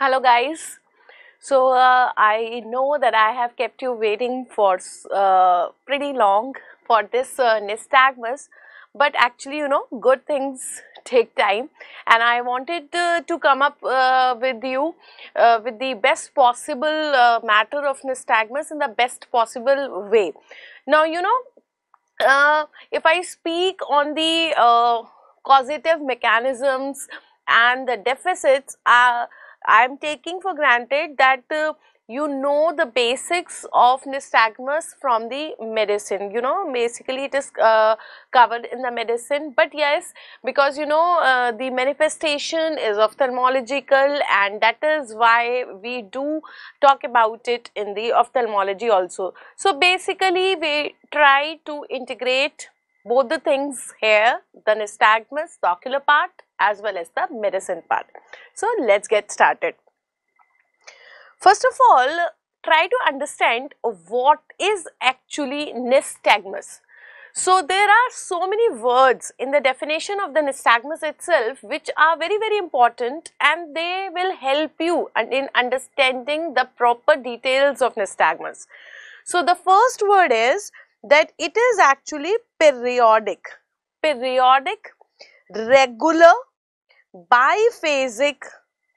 Hello guys. So uh, I know that I have kept you waiting for uh, pretty long for this uh, nystagmus but actually you know good things take time and I wanted uh, to come up uh, with you uh, with the best possible matter of nystagmus in the best possible way. Now you know if I speak on the causative mechanisms and the deficits I'm taking for granted that uh, you know the basics of nystagmus from the medicine you know basically it is uh, covered in the medicine but yes because you know uh, the manifestation is ophthalmological and that is why we do talk about it in the ophthalmology also so basically we try to integrate both the things here the nystagmus the ocular part as well as the medicine part. So let's get started. First of all, try to understand what is actually nystagmus. So there are so many words in the definition of the nystagmus itself which are very very important and they will help you in understanding the proper details of nystagmus. So the first word is that it is actually periodic, periodic, regular biphasic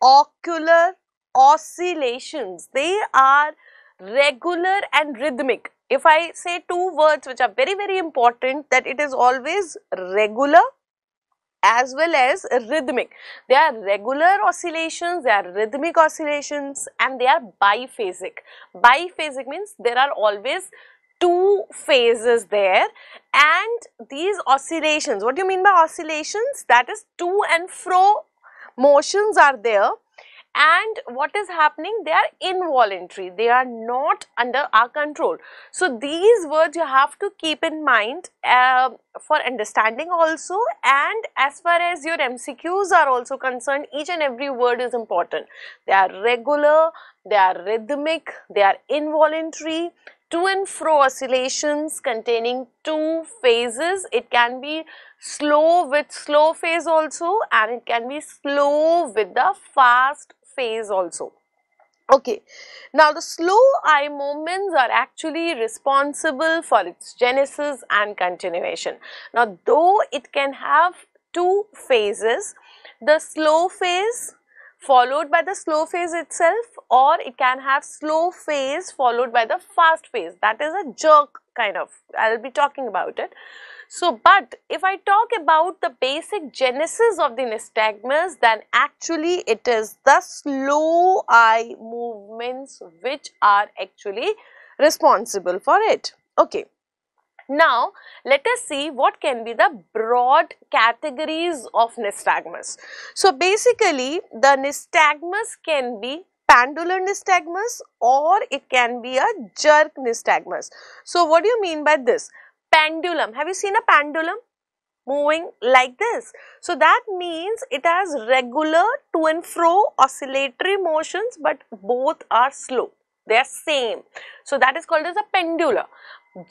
ocular oscillations. They are regular and rhythmic. If I say two words which are very, very important that it is always regular as well as rhythmic. They are regular oscillations, they are rhythmic oscillations and they are biphasic. Biphasic means there are always two phases there and these oscillations what do you mean by oscillations that is to and fro motions are there and what is happening they are involuntary they are not under our control so these words you have to keep in mind uh, for understanding also and as far as your mcqs are also concerned each and every word is important they are regular they are rhythmic they are involuntary to and fro oscillations containing two phases. It can be slow with slow phase also and it can be slow with the fast phase also. Okay, now the slow eye moments are actually responsible for its genesis and continuation. Now, though it can have two phases, the slow phase followed by the slow phase itself or it can have slow phase followed by the fast phase that is a jerk kind of I'll be talking about it. So but if I talk about the basic genesis of the nystagmus then actually it is the slow eye movements which are actually responsible for it. Okay. Now, let us see what can be the broad categories of nystagmus. So, basically the nystagmus can be pendular nystagmus or it can be a jerk nystagmus. So, what do you mean by this? Pendulum. Have you seen a pendulum? moving like this. So that means it has regular to and fro oscillatory motions but both are slow. They are same. So that is called as a pendular.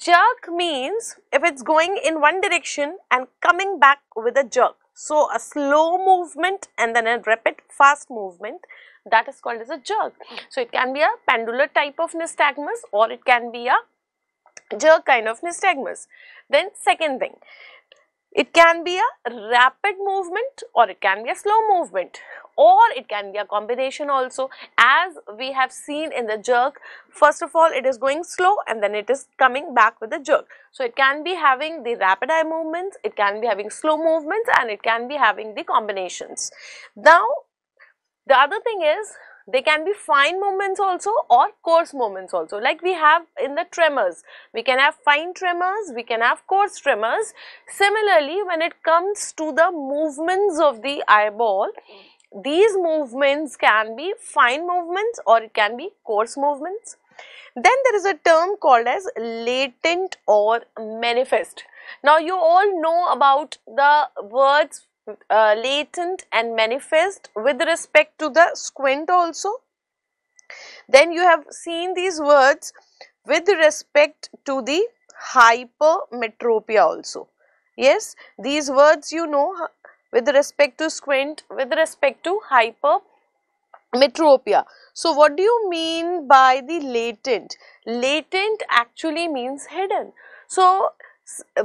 Jerk means if it's going in one direction and coming back with a jerk. So a slow movement and then a rapid fast movement that is called as a jerk. So it can be a pendular type of nystagmus or it can be a jerk kind of nystagmus. Then second thing, it can be a rapid movement or it can be a slow movement or it can be a combination also as we have seen in the jerk. First of all, it is going slow and then it is coming back with a jerk. So, it can be having the rapid eye movements, it can be having slow movements and it can be having the combinations. Now, the other thing is they can be fine movements also or coarse movements also like we have in the tremors. We can have fine tremors, we can have coarse tremors. Similarly, when it comes to the movements of the eyeball, these movements can be fine movements or it can be coarse movements. Then there is a term called as latent or manifest. Now you all know about the words uh, latent and manifest with respect to the squint also. Then you have seen these words with respect to the hypermetropia also. Yes, these words you know with respect to squint, with respect to hypermetropia. So, what do you mean by the latent? Latent actually means hidden. So,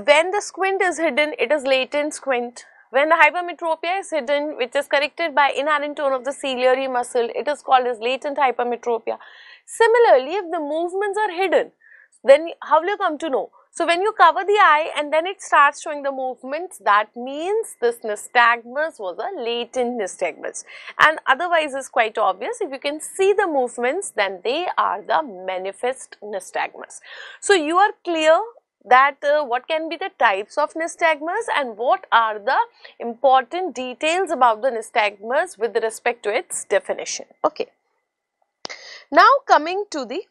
when the squint is hidden, it is latent squint when the hypermetropia is hidden, which is corrected by inherent tone of the ciliary muscle, it is called as latent hypermetropia. Similarly, if the movements are hidden, then how will you come to know? So, when you cover the eye and then it starts showing the movements, that means this nystagmus was a latent nystagmus. And otherwise is quite obvious. If you can see the movements, then they are the manifest nystagmus. So, you are clear that uh, what can be the types of nystagmus and what are the important details about the nystagmus with respect to its definition. Okay. Now coming to the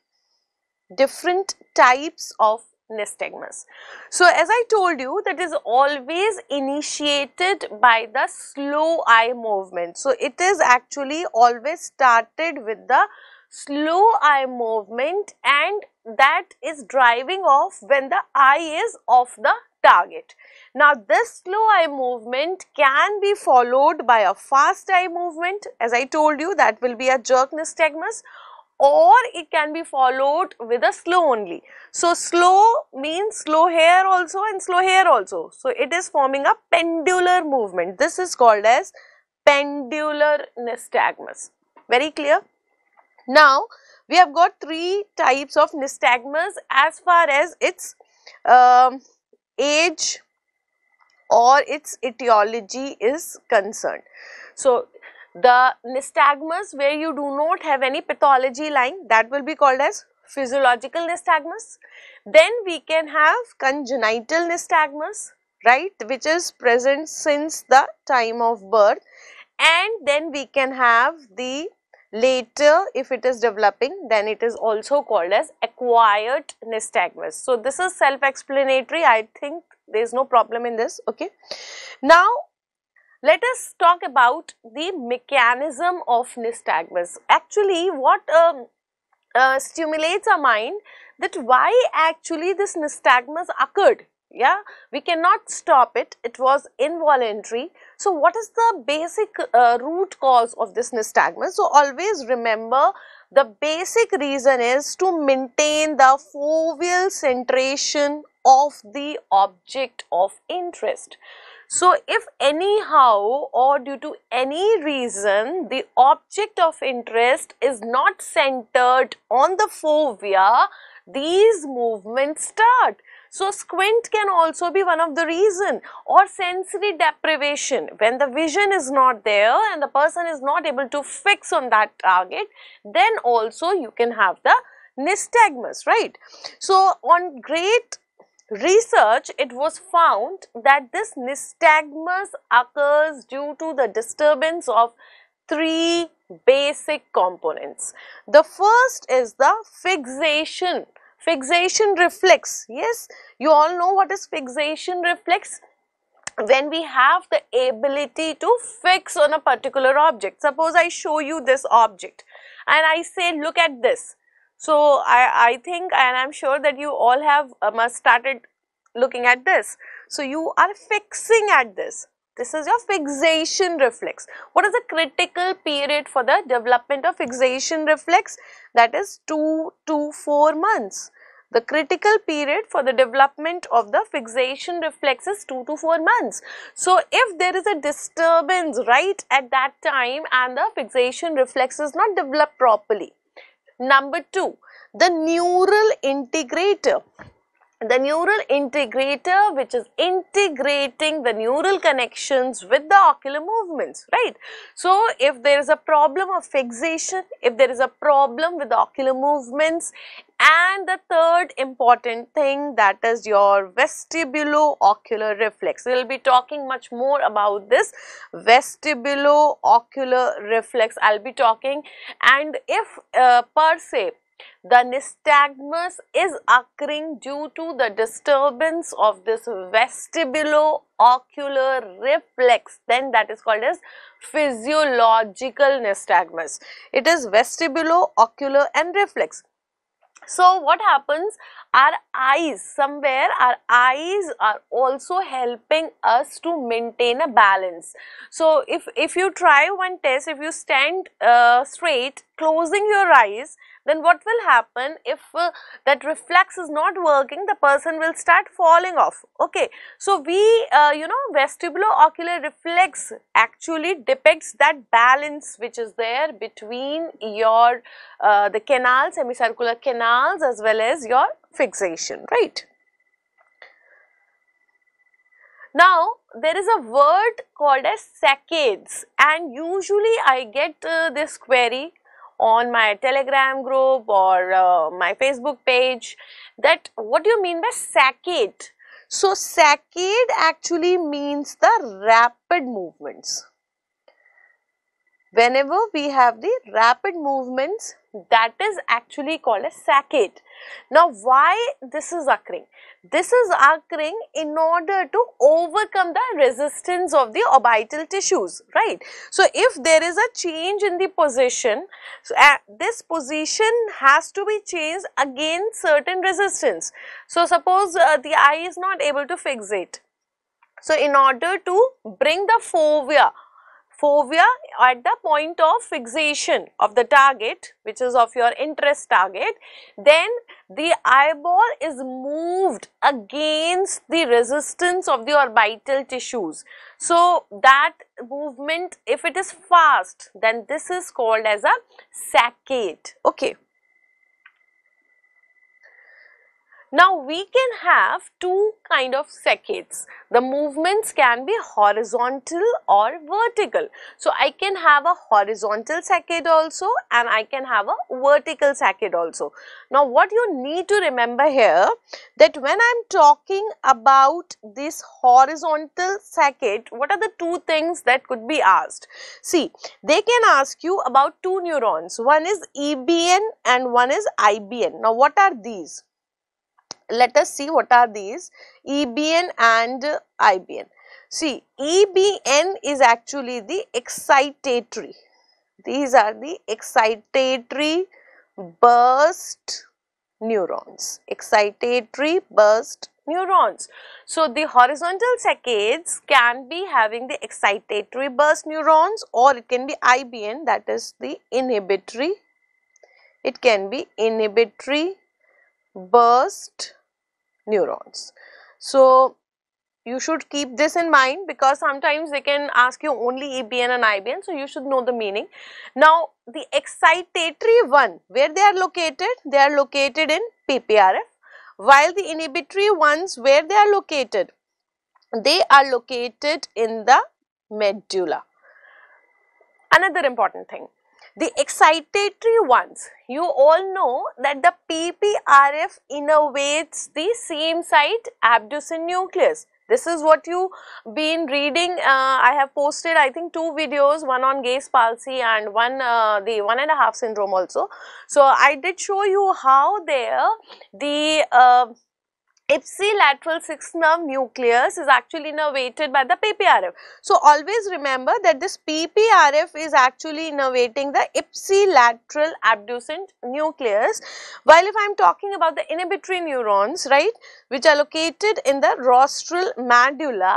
different types of nystagmus. So as I told you that is always initiated by the slow eye movement. So it is actually always started with the slow eye movement and that is driving off when the eye is off the target. Now this slow eye movement can be followed by a fast eye movement as I told you that will be a jerk nystagmus or it can be followed with a slow only. So slow means slow here also and slow here also. So it is forming a pendular movement. This is called as pendular nystagmus. Very clear? Now, we have got three types of nystagmus as far as its um, age or its etiology is concerned. So, the nystagmus where you do not have any pathology line that will be called as physiological nystagmus. Then we can have congenital nystagmus right which is present since the time of birth and then we can have the Later, if it is developing, then it is also called as acquired nystagmus. So, this is self-explanatory. I think there is no problem in this. Okay. Now, let us talk about the mechanism of nystagmus. Actually, what um, uh, stimulates our mind that why actually this nystagmus occurred yeah we cannot stop it it was involuntary so what is the basic uh, root cause of this nystagmus? So always remember the basic reason is to maintain the foveal centration of the object of interest. So if anyhow or due to any reason the object of interest is not centered on the fovea, these movements start. So squint can also be one of the reason or sensory deprivation when the vision is not there and the person is not able to fix on that target then also you can have the nystagmus right. So on great research it was found that this nystagmus occurs due to the disturbance of three basic components. The first is the fixation Fixation reflex. Yes, you all know what is fixation reflex? When we have the ability to fix on a particular object. Suppose I show you this object and I say look at this. So, I, I think and I am sure that you all have um, started looking at this. So, you are fixing at this. This is your fixation reflex. What is the critical period for the development of fixation reflex? That is 2 to 4 months. The critical period for the development of the fixation reflex is 2 to 4 months. So, if there is a disturbance right at that time and the fixation reflex is not developed properly. Number 2, the neural integrator the neural integrator which is integrating the neural connections with the ocular movements, right. So, if there is a problem of fixation, if there is a problem with the ocular movements and the third important thing that is your vestibulo-ocular reflex. We will be talking much more about this vestibulo-ocular reflex. I will be talking and if uh, per se the nystagmus is occurring due to the disturbance of this vestibulo-ocular reflex. Then that is called as physiological nystagmus. It is vestibulo-ocular and reflex. So what happens? Our eyes, somewhere our eyes are also helping us to maintain a balance. So if, if you try one test, if you stand uh, straight, closing your eyes, then what will happen if uh, that reflex is not working the person will start falling off okay so we uh, you know vestibulo-ocular reflex actually depicts that balance which is there between your uh, the canals semicircular canals as well as your fixation right now, there is a word called as saccades and usually I get uh, this query on my telegram group or uh, my facebook page that what do you mean by saccade so saccade actually means the rapid movements whenever we have the rapid movements that is actually called a saccade. Now why this is occurring? This is occurring in order to overcome the resistance of the orbital tissues, right? So if there is a change in the position, so, uh, this position has to be changed against certain resistance. So suppose uh, the eye is not able to fix it. So in order to bring the fovea Fovea at the point of fixation of the target which is of your interest target then the eyeball is moved against the resistance of the orbital tissues. So that movement if it is fast then this is called as a saccade. Okay. Now we can have two kind of seconds. The movements can be horizontal or vertical. So I can have a horizontal saccade also and I can have a vertical saccade also. Now what you need to remember here that when I'm talking about this horizontal saccade, what are the two things that could be asked? See, they can ask you about two neurons. One is EBN and one is IBN. Now what are these? let us see what are these EBN and IBN. See EBN is actually the excitatory. These are the excitatory burst neurons, excitatory burst neurons. So, the horizontal saccades can be having the excitatory burst neurons or it can be IBN that is the inhibitory, it can be inhibitory burst neurons. So, you should keep this in mind because sometimes they can ask you only EBN and IBN. So, you should know the meaning. Now, the excitatory one, where they are located? They are located in PPRF while the inhibitory ones, where they are located? They are located in the medulla. Another important thing, the excitatory ones, you all know that the PPRF innervates the same site abducens nucleus. This is what you been reading. Uh, I have posted I think two videos, one on gaze palsy and one uh, the one and a half syndrome also. So I did show you how there the uh, ipsilateral sixth nerve nucleus is actually innervated by the PPRF. So always remember that this PPRF is actually innervating the ipsilateral abducent nucleus while if I am talking about the inhibitory neurons right which are located in the rostral medulla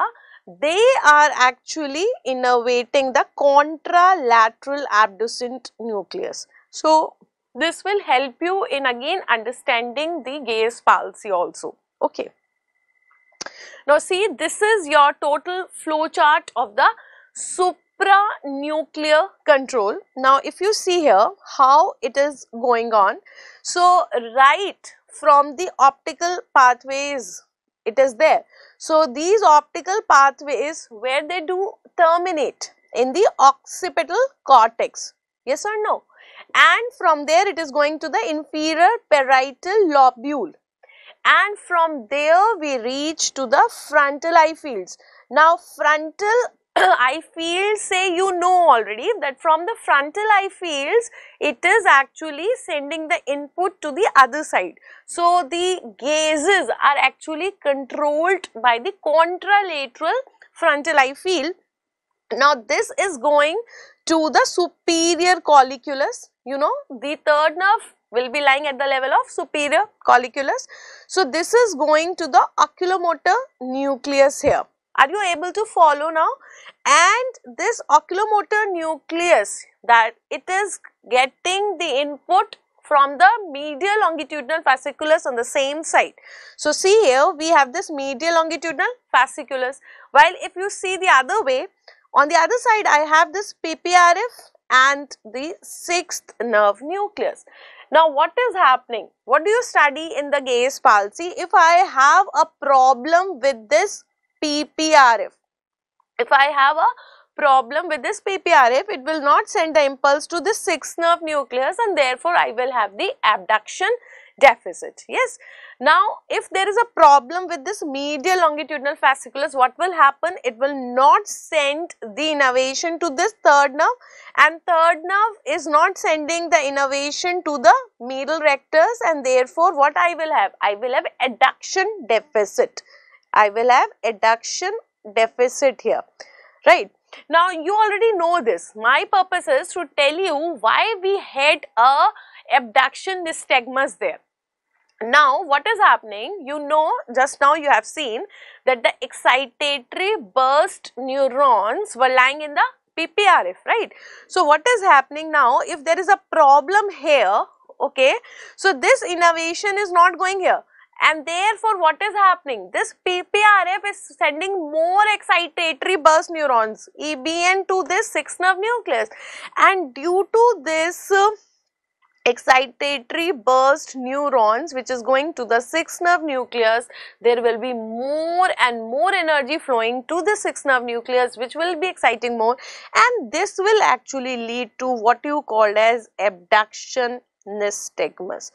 they are actually innervating the contralateral abducent nucleus. So this will help you in again understanding the gaze palsy also. Okay. Now see this is your total flow chart of the supranuclear control. Now if you see here how it is going on. So right from the optical pathways it is there. So these optical pathways where they do terminate in the occipital cortex yes or no and from there it is going to the inferior parietal lobule and from there we reach to the frontal eye fields. Now frontal eye fields say you know already that from the frontal eye fields it is actually sending the input to the other side. So the gazes are actually controlled by the contralateral frontal eye field. Now this is going to the superior colliculus you know the third nerve will be lying at the level of superior colliculus. So, this is going to the oculomotor nucleus here. Are you able to follow now? And this oculomotor nucleus that it is getting the input from the medial longitudinal fasciculus on the same side. So, see here we have this medial longitudinal fasciculus while if you see the other way on the other side I have this PPRF and the sixth nerve nucleus. Now, what is happening? What do you study in the gaze palsy if I have a problem with this PPRF? If I have a problem with this PPRF, it will not send the impulse to the sixth nerve nucleus and therefore I will have the abduction deficit. Yes. Now, if there is a problem with this medial longitudinal fasciculus, what will happen? It will not send the innervation to this third nerve and third nerve is not sending the innervation to the medial rectus and therefore what I will have? I will have adduction deficit. I will have adduction deficit here, right. Now, you already know this. My purpose is to tell you why we had a abduction nystagmus there. Now what is happening? You know just now you have seen that the excitatory burst neurons were lying in the PPRF, right? So what is happening now if there is a problem here, okay? So this innervation is not going here and therefore what is happening? This PPRF is sending more excitatory burst neurons EBN to this 6 nerve nucleus and due to this uh, excitatory burst neurons which is going to the sixth nerve nucleus there will be more and more energy flowing to the sixth nerve nucleus which will be exciting more and this will actually lead to what you called as abduction nystagmus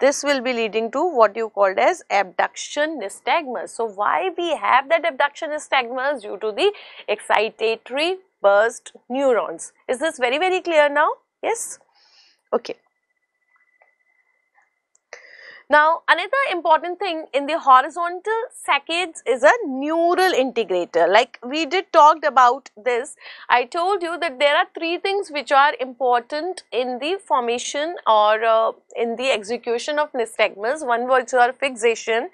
this will be leading to what you called as abduction nystagmus. So, why we have that abduction nystagmus due to the excitatory burst neurons. Is this very very clear now? Yes? Okay. Now, another important thing in the horizontal saccades is a neural integrator. Like we did talked about this, I told you that there are three things which are important in the formation or uh, in the execution of nystagmus. One was your fixation,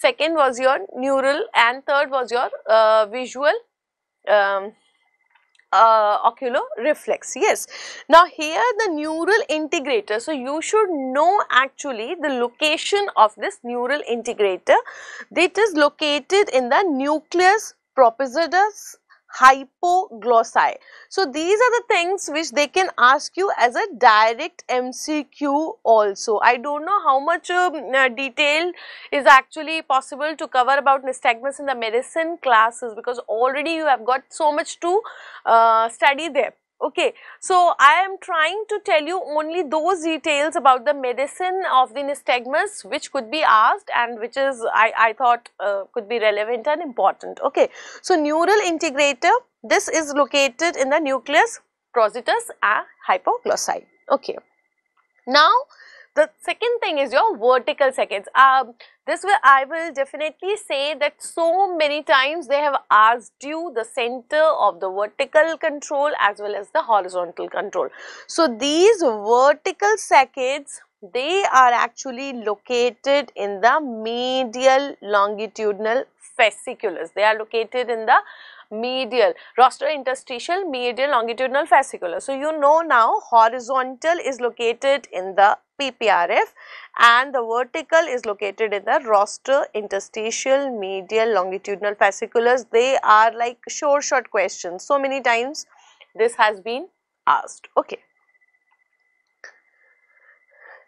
second was your neural and third was your uh, visual um, uh, ocular reflex yes now here the neural integrator so you should know actually the location of this neural integrator that is located in the nucleus propositus hypoglossi. So these are the things which they can ask you as a direct MCQ also. I don't know how much um, uh, detail is actually possible to cover about nystagmus in the medicine classes because already you have got so much to uh, study there. Okay, so I am trying to tell you only those details about the medicine of the nystagmus which could be asked and which is I, I thought uh, could be relevant and important. Okay, so neural integrator, this is located in the nucleus, prositus and hypoglossi. Okay, now the second thing is your vertical seconds. Um, this will, I will definitely say that so many times they have asked you the center of the vertical control as well as the horizontal control. So these vertical seconds they are actually located in the medial longitudinal fasciculus. They are located in the medial, rostral interstitial, medial, longitudinal, fascicular. So, you know now horizontal is located in the PPRF and the vertical is located in the rostral, interstitial, medial, longitudinal, fasciculars. They are like short shot questions. So many times this has been asked. Okay.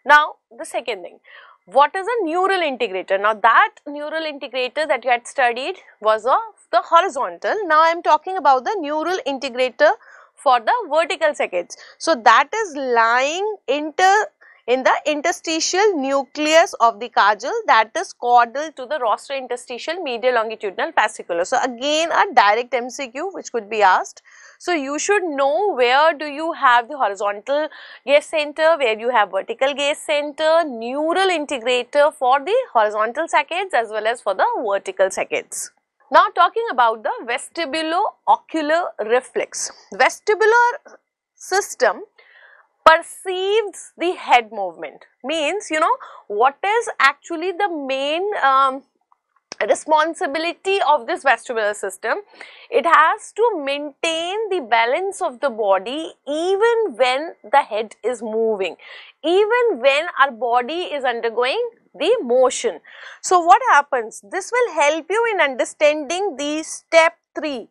Now, the second thing what is a neural integrator? Now that neural integrator that you had studied was a the horizontal. Now I am talking about the neural integrator for the vertical saccades. So that is lying inter in the interstitial nucleus of the caudal. that is caudal to the rostral interstitial medial longitudinal fasciculus. So again a direct MCQ which could be asked. So you should know where do you have the horizontal gaze center, where you have vertical gaze center, neural integrator for the horizontal saccades as well as for the vertical saccades. Now talking about the vestibulo-ocular reflex. Vestibular system perceives the head movement means you know what is actually the main um, responsibility of this vestibular system it has to maintain the balance of the body even when the head is moving even when our body is undergoing the motion. So, what happens? This will help you in understanding the step 3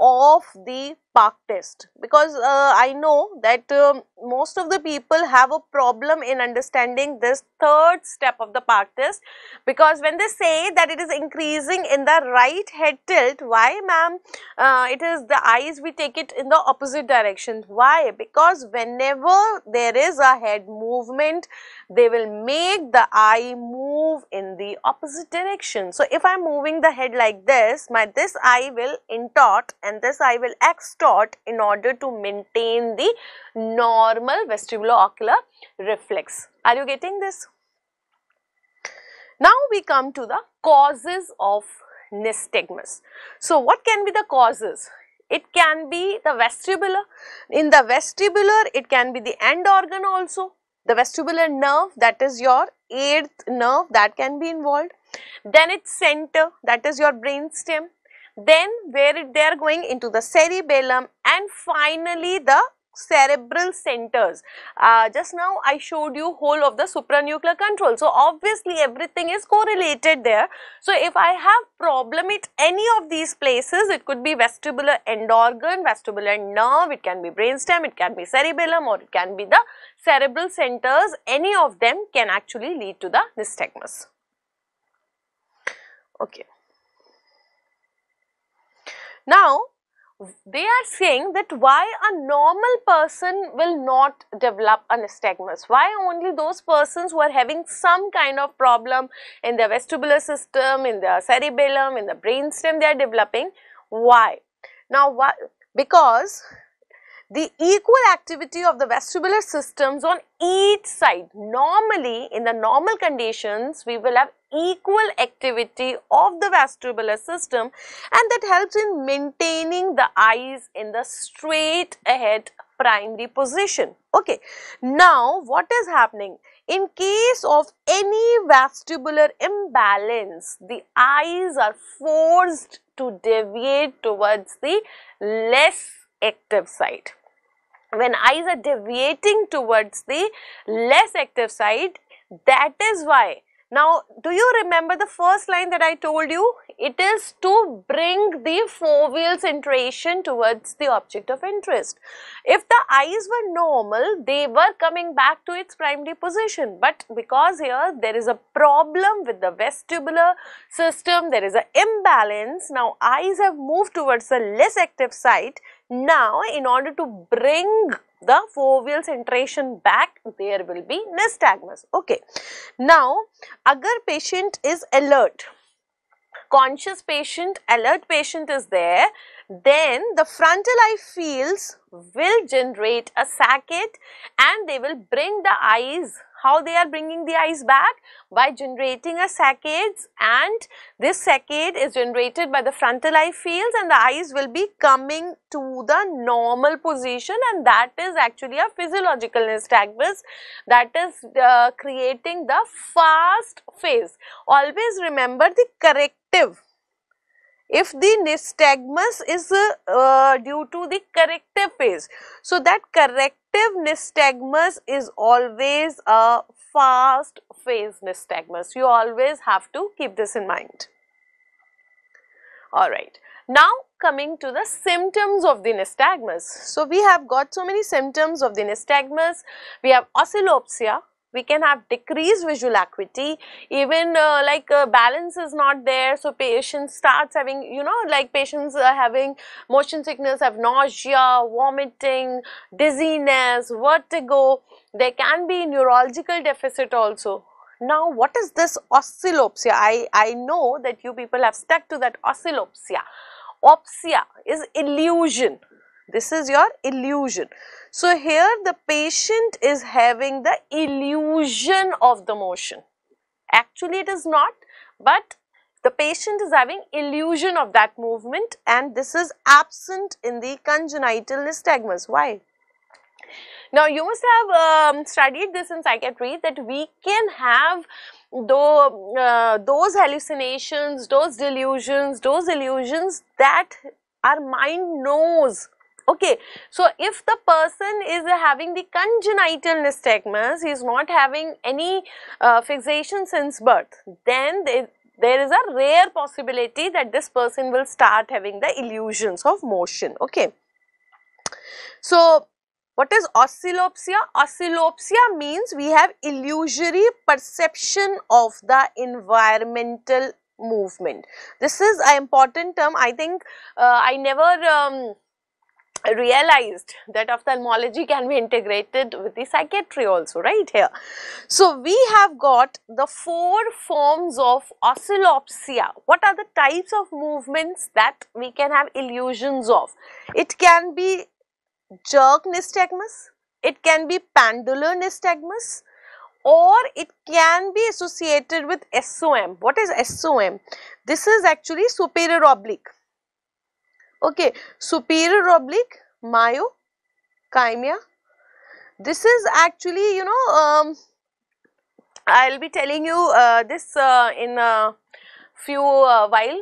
of the park test because uh, I know that um, most of the people have a problem in understanding this third step of the park test because when they say that it is increasing in the right head tilt why ma'am uh, it is the eyes we take it in the opposite direction why because whenever there is a head movement they will make the eye move in the opposite direction so if I'm moving the head like this my this eye will intort and this eye will extort distort in order to maintain the normal vestibulo-ocular reflex. Are you getting this? Now we come to the causes of nystagmus. So what can be the causes? It can be the vestibular. In the vestibular, it can be the end organ also. The vestibular nerve that is your eighth nerve that can be involved. Then its center that is your brain stem then where they are going into the cerebellum and finally the cerebral centers. Uh, just now I showed you whole of the supranuclear control. So obviously everything is correlated there. So if I have problem at any of these places, it could be vestibular end organ, vestibular nerve, it can be brainstem, it can be cerebellum or it can be the cerebral centers. Any of them can actually lead to the nystagmus. Okay. Now, they are saying that why a normal person will not develop a nystagmus. Why only those persons who are having some kind of problem in their vestibular system, in their cerebellum, in the brainstem, they are developing. Why? Now, why? because the equal activity of the vestibular systems on each side. Normally, in the normal conditions, we will have equal activity of the vestibular system and that helps in maintaining the eyes in the straight ahead primary position. Okay. Now, what is happening? In case of any vestibular imbalance, the eyes are forced to deviate towards the less active side when eyes are deviating towards the less active side that is why now, do you remember the first line that I told you? It is to bring the four wheels centration towards the object of interest. If the eyes were normal, they were coming back to its primary position. But because here there is a problem with the vestibular system, there is an imbalance. Now, eyes have moved towards the less active side. Now, in order to bring the foveal centration back there will be nystagmus okay now agar patient is alert conscious patient alert patient is there then the frontal eye fields will generate a saccate and they will bring the eyes how they are bringing the ice back? By generating a saccades and this saccade is generated by the frontal eye fields and the eyes will be coming to the normal position and that is actually a physiological nystagmus that is uh, creating the fast phase. Always remember the corrective if the nystagmus is uh, uh, due to the corrective phase. So, that corrective nystagmus is always a fast phase nystagmus. You always have to keep this in mind. Alright. Now, coming to the symptoms of the nystagmus. So, we have got so many symptoms of the nystagmus. We have oscillopsia, we can have decreased visual acuity even uh, like uh, balance is not there so patient starts having you know like patients are having motion sickness have nausea vomiting dizziness vertigo there can be neurological deficit also now what is this oscillopsia i i know that you people have stuck to that oscillopsia opsia is illusion this is your illusion. So here the patient is having the illusion of the motion. Actually it is not but the patient is having illusion of that movement and this is absent in the congenital nystagmus. Why? Now you must have um, studied this in psychiatry that we can have though uh, those hallucinations, those delusions, those illusions that our mind knows Okay, so if the person is having the congenital nystagmus, he is not having any uh, fixation since birth, then they, there is a rare possibility that this person will start having the illusions of motion. Okay. So, what is oscillopsia? Oscillopsia means we have illusory perception of the environmental movement. This is an important term. I think uh, I never um, realized that ophthalmology can be integrated with the psychiatry also right here. So, we have got the four forms of oscillopsia. What are the types of movements that we can have illusions of? It can be jerk nystagmus, it can be pendular nystagmus or it can be associated with SOM. What is SOM? This is actually superior oblique okay superior oblique myochymia this is actually you know um, i'll be telling you uh, this uh, in a few uh, while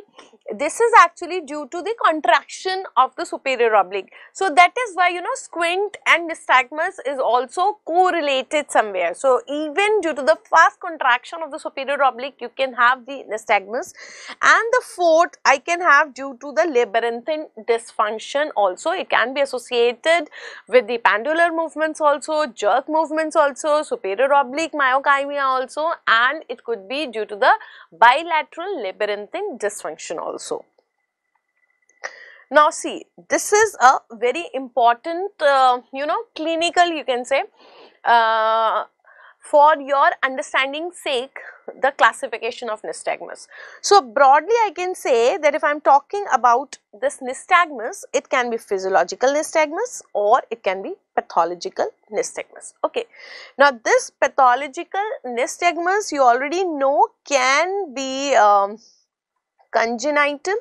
this is actually due to the contraction of the superior oblique. So that is why you know squint and nystagmus is also correlated somewhere. So even due to the fast contraction of the superior oblique you can have the nystagmus and the fourth I can have due to the labyrinthine dysfunction also it can be associated with the pendular movements also, jerk movements also, superior oblique myokymia also and it could be due to the bilateral labyrinthine dysfunction also also. Now see, this is a very important, uh, you know, clinical you can say, uh, for your understanding sake, the classification of nystagmus. So broadly I can say that if I am talking about this nystagmus, it can be physiological nystagmus or it can be pathological nystagmus, okay. Now this pathological nystagmus you already know can be um, congenital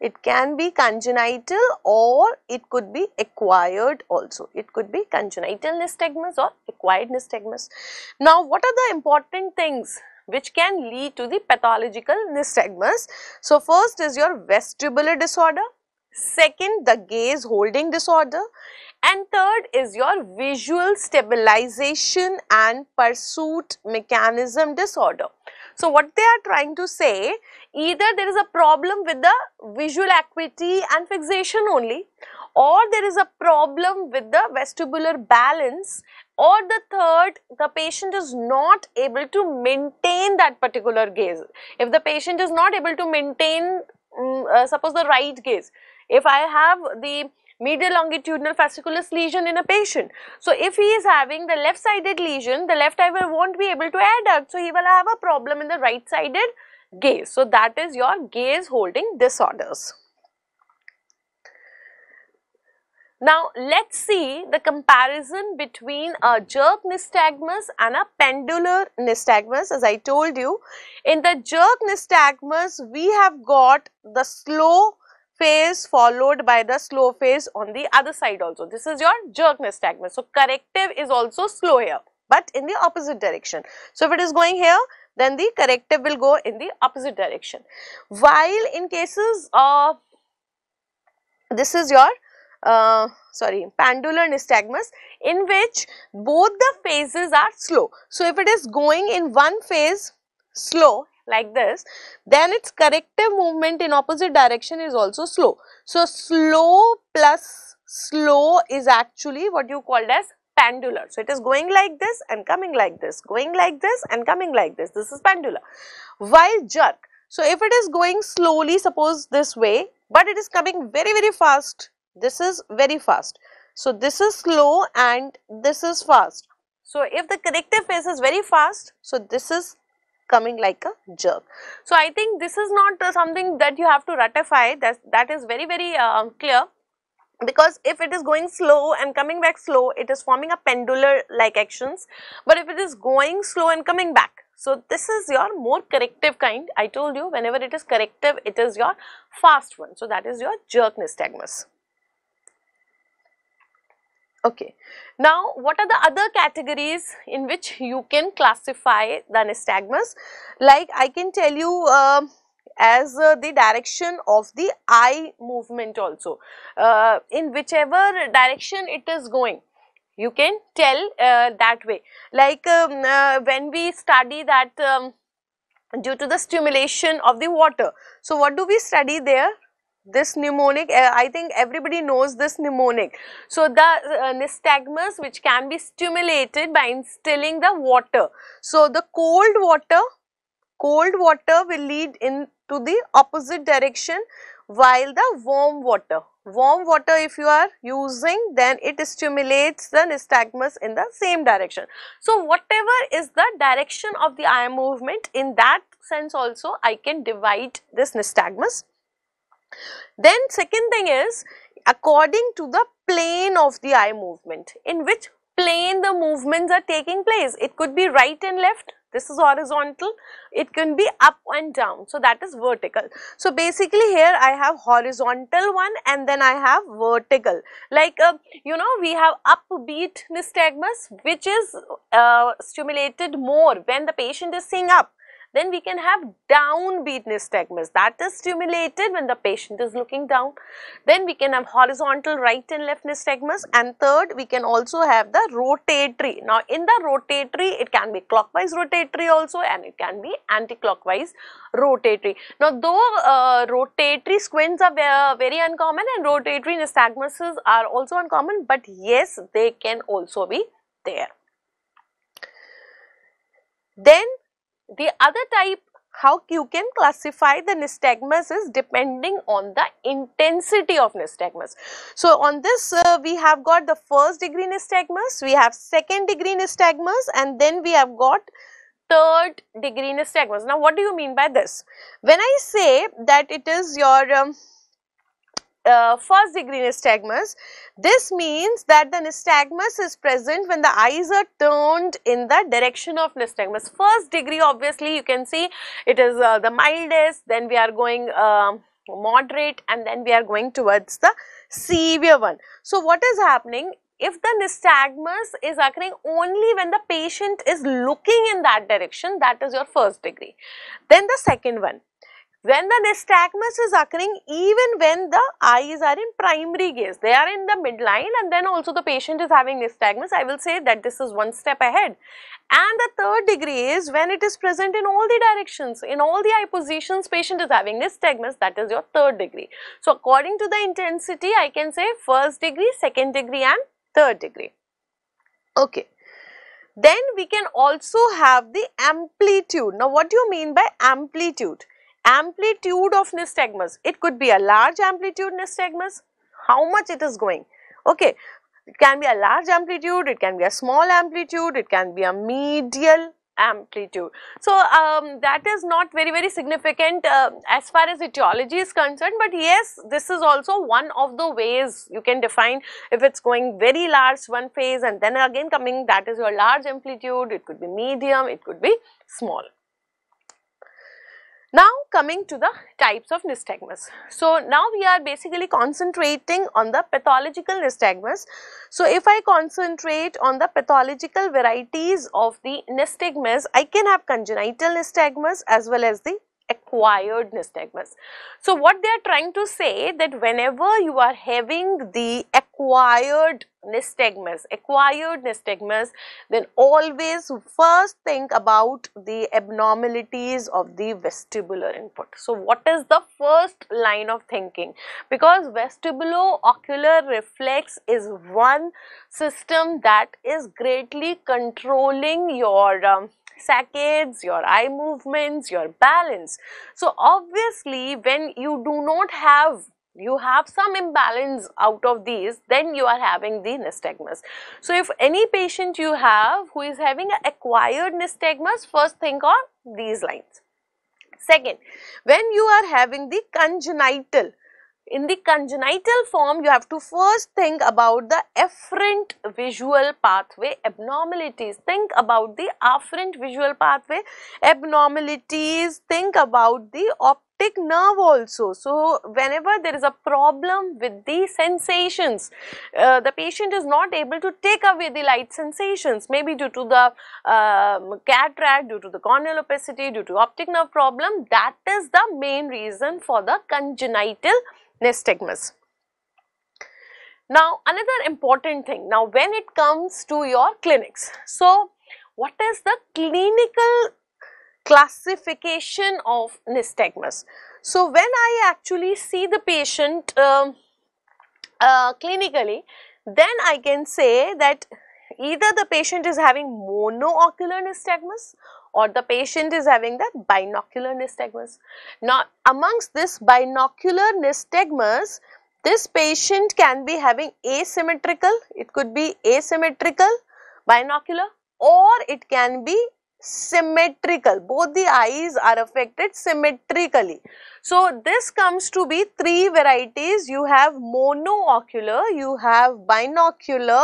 it can be congenital or it could be acquired also it could be congenital nystagmus or acquired nystagmus now what are the important things which can lead to the pathological nystagmus so first is your vestibular disorder second the gaze holding disorder and third is your visual stabilization and pursuit mechanism disorder so, what they are trying to say either there is a problem with the visual acuity and fixation only or there is a problem with the vestibular balance or the third the patient is not able to maintain that particular gaze. If the patient is not able to maintain um, uh, suppose the right gaze, if I have the medial longitudinal fasciculus lesion in a patient. So if he is having the left sided lesion, the left eye will won't be able to adduct. So he will have a problem in the right sided gaze. So that is your gaze holding disorders. Now let's see the comparison between a jerk nystagmus and a pendular nystagmus as I told you. In the jerk nystagmus we have got the slow phase followed by the slow phase on the other side also. This is your jerk nystagmus. So corrective is also slow here but in the opposite direction. So if it is going here then the corrective will go in the opposite direction. While in cases of this is your uh, sorry pendular nystagmus in which both the phases are slow. So if it is going in one phase slow like this, then its corrective movement in opposite direction is also slow. So, slow plus slow is actually what you called as pendular. So, it is going like this and coming like this, going like this and coming like this. This is pendular. While jerk, so if it is going slowly, suppose this way, but it is coming very, very fast. This is very fast. So this is slow and this is fast. So if the corrective phase is very fast, so this is coming like a jerk. So, I think this is not uh, something that you have to ratify that, that is very very uh, clear because if it is going slow and coming back slow it is forming a pendular like actions but if it is going slow and coming back so this is your more corrective kind I told you whenever it is corrective it is your fast one so that is your jerk nystagmus. Okay. Now, what are the other categories in which you can classify the nystagmus? Like I can tell you uh, as uh, the direction of the eye movement also. Uh, in whichever direction it is going, you can tell uh, that way. Like um, uh, when we study that um, due to the stimulation of the water. So, what do we study there? this mnemonic uh, I think everybody knows this mnemonic. So the uh, nystagmus which can be stimulated by instilling the water. So the cold water, cold water will lead into the opposite direction while the warm water, warm water if you are using then it stimulates the nystagmus in the same direction. So whatever is the direction of the eye movement in that sense also I can divide this nystagmus then second thing is according to the plane of the eye movement in which plane the movements are taking place. It could be right and left. This is horizontal. It can be up and down. So that is vertical. So basically here I have horizontal one and then I have vertical. Like uh, you know we have upbeat nystagmus which is uh, stimulated more when the patient is seeing up. Then we can have downbeat nystagmus that is stimulated when the patient is looking down. Then we can have horizontal right and left nystagmus and third we can also have the rotatory. Now in the rotatory it can be clockwise rotatory also and it can be anti-clockwise rotatory. Now though uh, rotatory squints are very uncommon and rotatory nystagmuses are also uncommon but yes they can also be there. Then the other type how you can classify the nystagmus is depending on the intensity of nystagmus. So on this uh, we have got the first degree nystagmus, we have second degree nystagmus and then we have got third degree nystagmus. Now what do you mean by this? When I say that it is your um, uh, first degree nystagmus. This means that the nystagmus is present when the eyes are turned in the direction of nystagmus. First degree obviously you can see it is uh, the mildest then we are going uh, moderate and then we are going towards the severe one. So what is happening if the nystagmus is occurring only when the patient is looking in that direction that is your first degree. Then the second one when the nystagmus is occurring even when the eyes are in primary gaze they are in the midline and then also the patient is having nystagmus i will say that this is one step ahead and the third degree is when it is present in all the directions in all the eye positions patient is having nystagmus that is your third degree so according to the intensity i can say first degree second degree and third degree okay then we can also have the amplitude now what do you mean by amplitude amplitude of nystagmus. It could be a large amplitude nystagmus, how much it is going. Okay, it can be a large amplitude, it can be a small amplitude, it can be a medial amplitude. So, um, that is not very very significant uh, as far as etiology is concerned but yes this is also one of the ways you can define if it's going very large one phase and then again coming that is your large amplitude, it could be medium, it could be small. Now coming to the types of nystagmus. So now we are basically concentrating on the pathological nystagmus. So if I concentrate on the pathological varieties of the nystagmus, I can have congenital nystagmus as well as the acquired nystagmus. So what they are trying to say that whenever you are having the acquired nystagmus, acquired nystagmus, then always first think about the abnormalities of the vestibular input. So, what is the first line of thinking? Because vestibulo-ocular reflex is one system that is greatly controlling your um, saccades, your eye movements, your balance. So, obviously, when you do not have you have some imbalance out of these, then you are having the nystagmus. So if any patient you have who is having acquired nystagmus, first think on these lines. Second, when you are having the congenital, in the congenital form, you have to first think about the afferent visual pathway abnormalities. Think about the afferent visual pathway abnormalities. Think about the optic nerve also. So, whenever there is a problem with the sensations, uh, the patient is not able to take away the light sensations maybe due to the uh, cataract, due to the corneal opacity, due to optic nerve problem that is the main reason for the congenital nystagmus. Now, another important thing now when it comes to your clinics. So, what is the clinical classification of nystagmus. So, when I actually see the patient um, uh, clinically, then I can say that either the patient is having monoocular nystagmus or the patient is having that binocular nystagmus. Now, amongst this binocular nystagmus, this patient can be having asymmetrical, it could be asymmetrical binocular or it can be symmetrical both the eyes are affected symmetrically so this comes to be three varieties you have monoocular you have binocular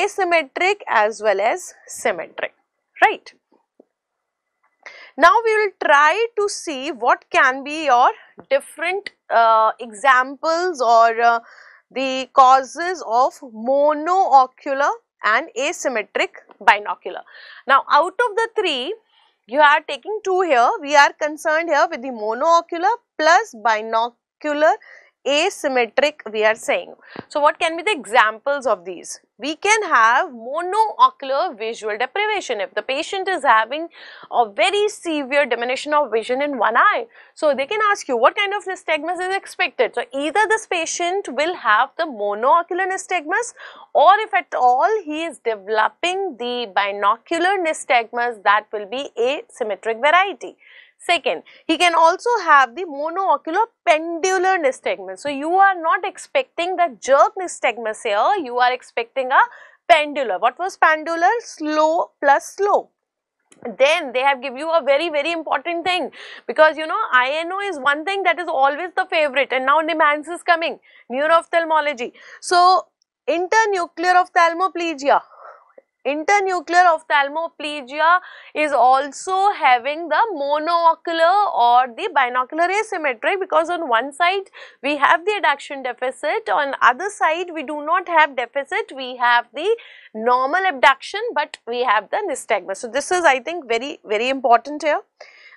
asymmetric as well as symmetric right now we will try to see what can be your different uh, examples or uh, the causes of monoocular and asymmetric binocular. Now out of the three you are taking two here we are concerned here with the monoocular plus binocular asymmetric we are saying. So what can be the examples of these? We can have monoocular visual deprivation if the patient is having a very severe diminution of vision in one eye. So they can ask you what kind of nystagmus is expected. So either this patient will have the monoocular nystagmus or if at all he is developing the binocular nystagmus that will be asymmetric variety. Second, he can also have the monoocular pendular nystagmus. So you are not expecting the jerk nystagmus here, you are expecting a pendular. What was pendular? Slow plus slow then they have give you a very very important thing because you know INO is one thing that is always the favorite and now Nemans is coming ophthalmology. so internuclear ophthalmoplegia Internuclear ophthalmoplegia is also having the monocular or the binocular asymmetry because on one side we have the adduction deficit, on other side we do not have deficit, we have the normal abduction but we have the nystagmus. So, this is I think very very important here.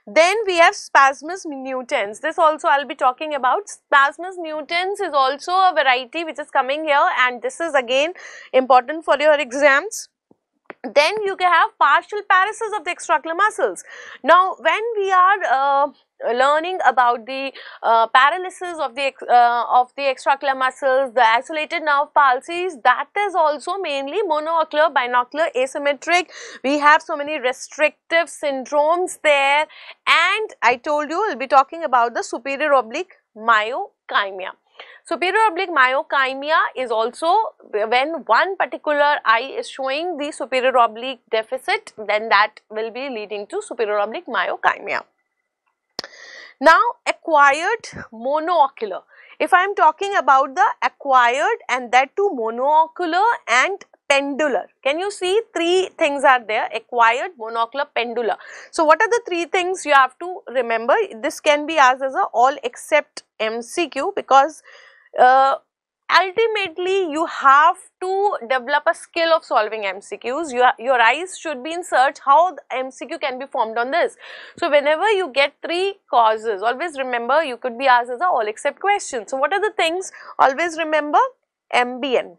Then we have spasmus mutans. This also I will be talking about. Spasmus mutans is also a variety which is coming here and this is again important for your exams then you can have partial paresis of the extraocular muscles. Now, when we are uh, learning about the uh, paralysis of the uh, of the extraocular muscles, the isolated nerve palsies, that is also mainly monoocular, binocular, asymmetric. We have so many restrictive syndromes there and I told you we will be talking about the superior oblique myokymia. Superior oblique myokymia is also when one particular eye is showing the superior oblique deficit then that will be leading to superior oblique myokymia. Now acquired monoocular. If I am talking about the acquired and that too monoocular and pendular. Can you see three things are there acquired monocular pendular. So what are the three things you have to remember this can be asked as a all except MCQ because uh, ultimately you have to develop a skill of solving MCQs. You your eyes should be in search how MCQ can be formed on this. So whenever you get three causes always remember you could be asked as a all except question. So what are the things always remember MBN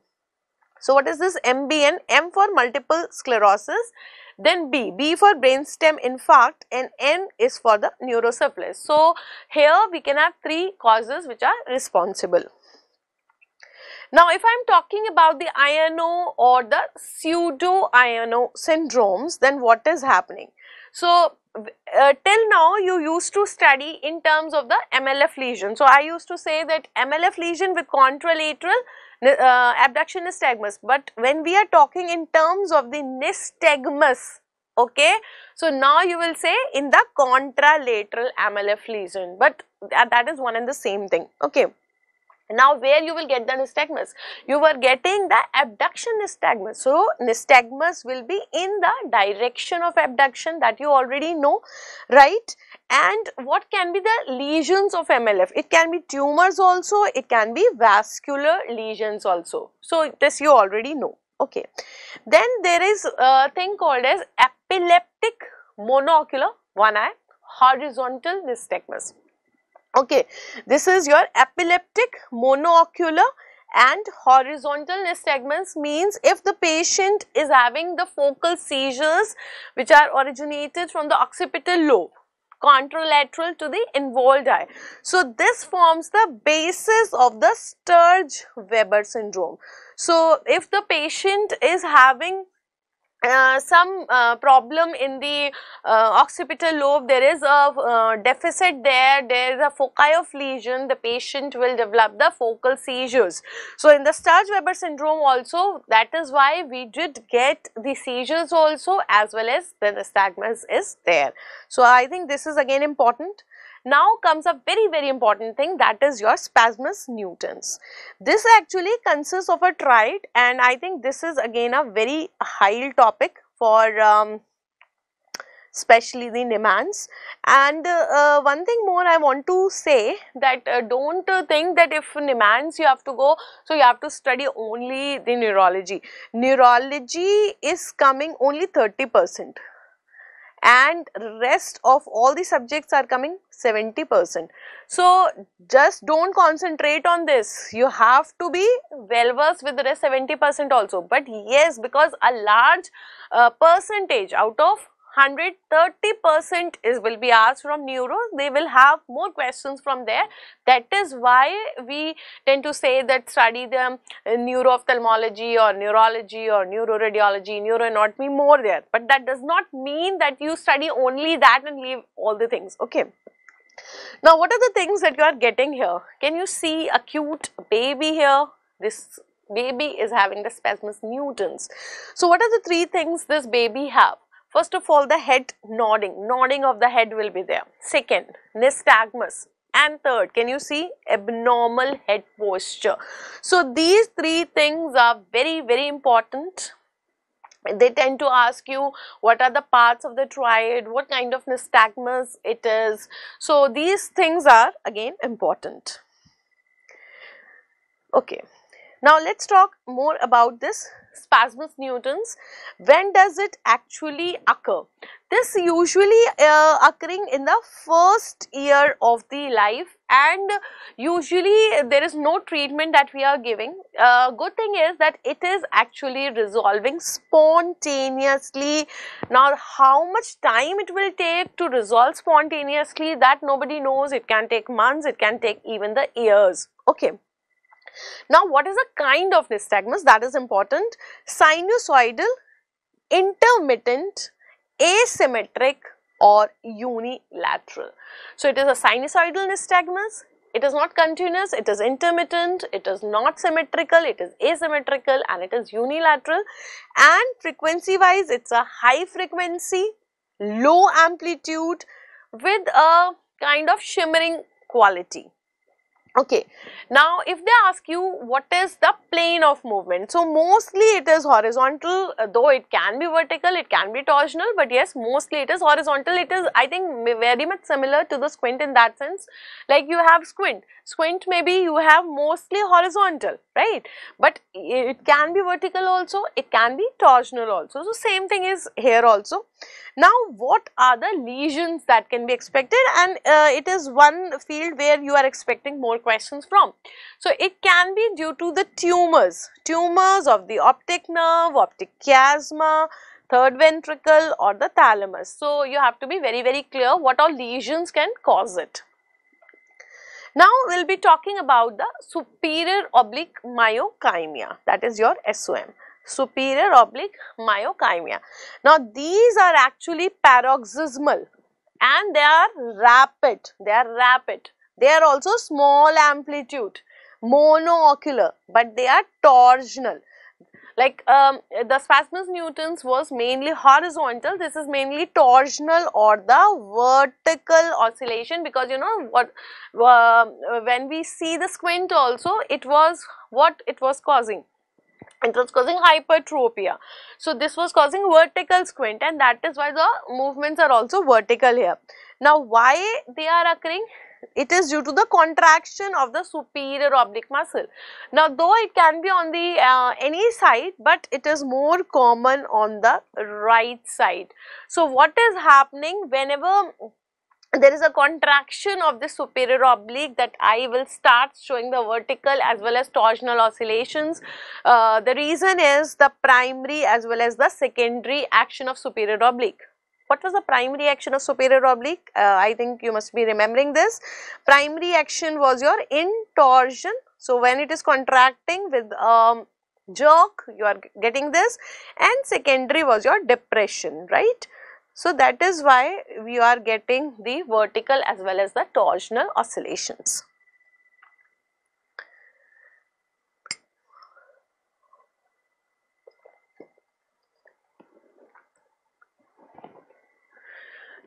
so, what is this MBN? M for multiple sclerosis, then B, B for brainstem infarct and N is for the neurosurplus. So, here we can have three causes which are responsible. Now, if I am talking about the INO or the pseudo-INO syndromes, then what is happening? So, uh, till now you used to study in terms of the MLF lesion. So, I used to say that MLF lesion with contralateral uh, abduction nystagmus but when we are talking in terms of the nystagmus okay so now you will say in the contralateral lesion, but that is one and the same thing okay now where you will get the nystagmus? You were getting the abduction nystagmus. So nystagmus will be in the direction of abduction that you already know, right? And what can be the lesions of MLF? It can be tumors also, it can be vascular lesions also. So this you already know, okay. Then there is a thing called as epileptic monocular, one eye, horizontal nystagmus. Okay, this is your epileptic monoocular and horizontal nystagmus means if the patient is having the focal seizures which are originated from the occipital lobe contralateral to the involved eye. So, this forms the basis of the Sturge-Weber syndrome. So, if the patient is having uh, some uh, problem in the uh, occipital lobe, there is a uh, deficit there, there is a foci of lesion, the patient will develop the focal seizures. So, in the Sturge-Weber syndrome also that is why we did get the seizures also as well as the nystagmus is there. So, I think this is again important. Now comes a very very important thing that is your spasmus newtons. This actually consists of a triad and I think this is again a very high topic for um, especially the NIMANS. And uh, uh, one thing more I want to say that uh, don't uh, think that if NIMANS you have to go, so you have to study only the neurology. Neurology is coming only 30 percent and rest of all the subjects are coming 70 percent. So, just do not concentrate on this you have to be well versed with the rest 70 percent also but yes because a large uh, percentage out of 130% is will be asked from neuro they will have more questions from there that is why we tend to say that study the uh, neuro ophthalmology or neurology or neuroradiology neuroanatomy more there but that does not mean that you study only that and leave all the things okay now what are the things that you are getting here can you see acute baby here this baby is having the spasmus Newtons. So, what are the three things this baby have? First of all, the head nodding, nodding of the head will be there. Second, nystagmus. And third, can you see abnormal head posture? So these three things are very, very important they tend to ask you what are the parts of the triad, what kind of nystagmus it is. So, these things are again important. Okay, now let's talk more about this spasmus newtons. When does it actually occur? This usually uh, occurring in the first year of the life and usually there is no treatment that we are giving. Uh, good thing is that it is actually resolving spontaneously. Now how much time it will take to resolve spontaneously that nobody knows. It can take months, it can take even the years. Okay. Now what is the kind of nystagmus that is important? Sinusoidal, intermittent, asymmetric or unilateral. So it is a sinusoidal nystagmus. It is not continuous, it is intermittent, it is not symmetrical, it is asymmetrical and it is unilateral and frequency wise it is a high frequency, low amplitude with a kind of shimmering quality okay now if they ask you what is the plane of movement so mostly it is horizontal uh, though it can be vertical it can be torsional but yes mostly it is horizontal it is i think very much similar to the squint in that sense like you have squint squint maybe you have mostly horizontal, right? But it can be vertical also, it can be torsional also. So, same thing is here also. Now, what are the lesions that can be expected and uh, it is one field where you are expecting more questions from. So, it can be due to the tumors, tumors of the optic nerve, optic chiasma, third ventricle or the thalamus. So, you have to be very very clear what all lesions can cause it. Now, we will be talking about the superior oblique myokymia that is your SOM superior oblique myokymia. Now, these are actually paroxysmal and they are rapid, they are rapid. They are also small amplitude, monoocular, but they are torsional. Like um, the spasmus Newtons was mainly horizontal, this is mainly torsional or the vertical oscillation because you know what uh, when we see the squint also it was what it was causing it was causing hypertropia. So, this was causing vertical squint and that is why the movements are also vertical here. Now, why they are occurring? It is due to the contraction of the superior oblique muscle. Now, though it can be on the uh, any side, but it is more common on the right side. So, what is happening whenever there is a contraction of the superior oblique that I will start showing the vertical as well as torsional oscillations. Uh, the reason is the primary as well as the secondary action of superior oblique. What was the primary action of superior oblique? Uh, I think you must be remembering this. Primary action was your intorsion. So, when it is contracting with um, jerk, you are getting this and secondary was your depression, right. So, that is why we are getting the vertical as well as the torsional oscillations.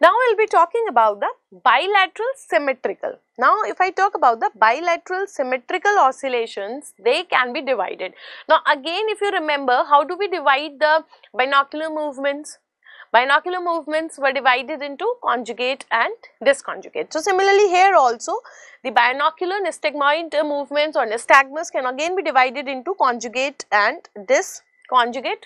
Now I will be talking about the bilateral symmetrical. Now if I talk about the bilateral symmetrical oscillations, they can be divided. Now again if you remember how do we divide the binocular movements? Binocular movements were divided into conjugate and disconjugate. So similarly here also the binocular nystagmoid movements or nystagmus can again be divided into conjugate and disconjugate.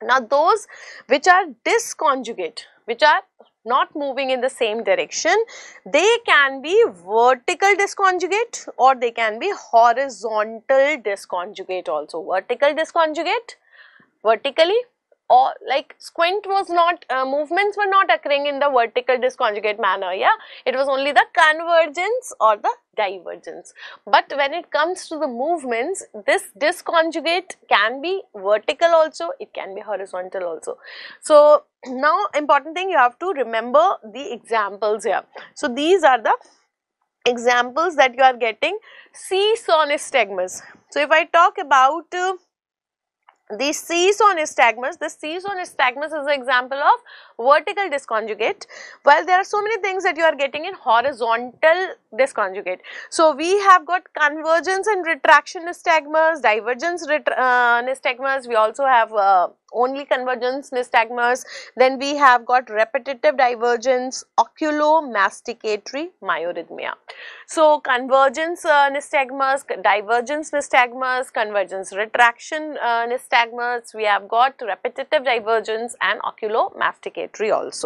Now those which are disconjugate which are not moving in the same direction, they can be vertical disconjugate or they can be horizontal disconjugate also. Vertical disconjugate vertically or like squint was not uh, movements were not occurring in the vertical disconjugate manner yeah it was only the convergence or the divergence but when it comes to the movements this disconjugate can be vertical also it can be horizontal also so now important thing you have to remember the examples here so these are the examples that you are getting see sonistegmas so if i talk about uh, the Cs on nystagmus, the Cs on nystagmus is an example of vertical disconjugate. Well, there are so many things that you are getting in horizontal disconjugate. So, we have got convergence and retraction nystagmus, divergence uh, nystagmus, we also have uh, only convergence nystagmus. Then we have got repetitive divergence, oculomasticatory myorhythmia. So convergence uh, nystagmus, divergence nystagmus, convergence retraction uh, nystagmus, we have got repetitive divergence and oculomasticatory also.